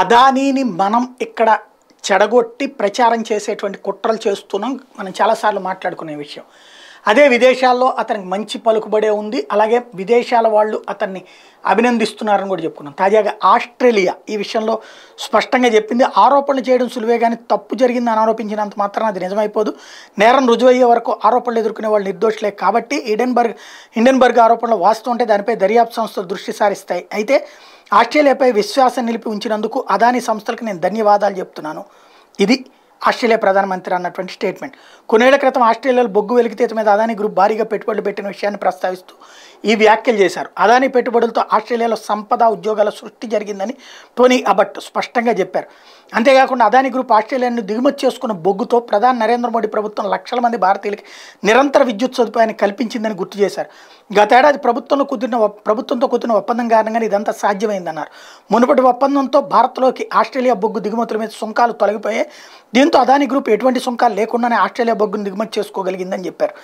అదానీని మనం ఇక్కడ చెడగొట్టి ప్రచారం చేసేటువంటి కుట్రలు చేస్తున్నాం మనం చాలాసార్లు మాట్లాడుకునే విషయం అదే విదేశాల్లో అతనికి మంచి పలుకుబడే ఉంది అలాగే విదేశాల వాళ్ళు అతన్ని అభినందిస్తున్నారని కూడా చెప్పుకున్నాం తాజాగా ఆస్ట్రేలియా ఈ విషయంలో స్పష్టంగా చెప్పింది ఆరోపణలు చేయడం సులువే కానీ తప్పు జరిగింది అని ఆరోపించినంత మాత్రం అది నిజమైపోదు నేరం రుజువయ్యే వరకు ఆరోపణలు ఎదుర్కొనే వాళ్ళు నిర్దోషులే కాబట్టి ఇడెన్బర్గ్ హిండెన్బర్గ్ ఆరోపణలు వాస్తవం ఉంటే దానిపై దర్యాప్తు సంస్థలు దృష్టి సారిస్తాయి అయితే ఆస్ట్రేలియాపై విశ్వాసం నిలిపి ఉంచినందుకు అదాని సంస్థలకు నేను ధన్యవాదాలు చెప్తున్నాను ఇది ఆస్ట్రేలియా ప్రధానమంత్రి అన్నటువంటి స్టేట్మెంట్ కొన్నేళ్ల క్రితం ఆస్ట్రేలియాలో బొగ్గు వెలికితేత మీద అదాని గ్రూప్ భారీగా పెట్టుబడులు పెట్టిన విషయాన్ని ప్రస్తావిస్తూ ఈ వ్యాఖ్యలు చేశారు అదాని పెట్టుబడులతో ఆస్ట్రేలియాలో సంపద ఉద్యోగాల సృష్టి జరిగిందని టోనీ అబట్ స్పష్టంగా చెప్పారు అంతేకాకుండా అదాని గ్రూప్ ఆస్ట్రేలియాను దిగుమతి చేసుకున్న బొగ్గుతో ప్రధాని నరేంద్ర మోడీ ప్రభుత్వం లక్షల మంది భారతీయులకి నిరంతర విద్యుత్ సదుపాయాన్ని కల్పించిందని గుర్తు చేశారు గతేడాది ప్రభుత్వంలో కుదిరిన ప్రభుత్వంతో కుదిరిన ఒప్పందం కారణంగా ఇదంతా సాధ్యమైందన్నారు మునుపటి ఒప్పందంతో భారత్లోకి ఆస్ట్రేలియా బొగ్గు దిగుమతుల మీద సుంకాలు తొలగిపోయాయి దీంతో అదాని గ్రూప్ ఎటువంటి సుంకాలు లేకుండానే ఆస్ట్రేలియా బొగ్గును దిగుమతి చేసుకోగలిగిందని చెప్పారు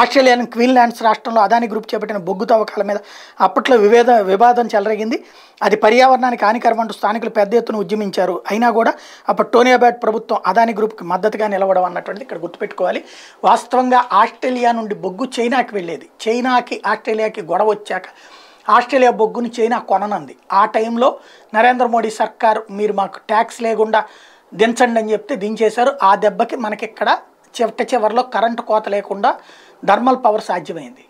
ఆస్ట్రేలియాను క్వీన్లాండ్స్ రాష్ట్రంలో అదాని గ్రూప్ చేపట్టిన బొగ్గు తవ్వకాల మీద అప్పట్లో వివేద వివాదం చెలరేగింది అది పర్యావరణానికి హానికరం అంటూ స్థానికులు పెద్ద ఎత్తున ఉద్యమించారు అయినా కూడా అప్పుడు టోనియాబ్యాట్ ప్రభుత్వం అదాని గ్రూప్కి మద్దతుగా నిలవడం అన్నటువంటిది ఇక్కడ గుర్తుపెట్టుకోవాలి వాస్తవంగా ఆస్ట్రేలియా నుండి బొగ్గు చైనాకి వెళ్ళేది చైనాకి ఆస్ట్రేలియాకి గొడవ వచ్చాక ఆస్ట్రేలియా బొగ్గుని చైనా కొననంది ఆ టైంలో నరేంద్ర మోడీ సర్కార్ మీరు మాకు ట్యాక్స్ లేకుండా దించండి అని చెప్తే దించేశారు ఆ దెబ్బకి మనకి ఇక్కడ చివట చివరిలో కరెంటు కోత లేకుండా థర్మల్ పవర్ సాధ్యమైంది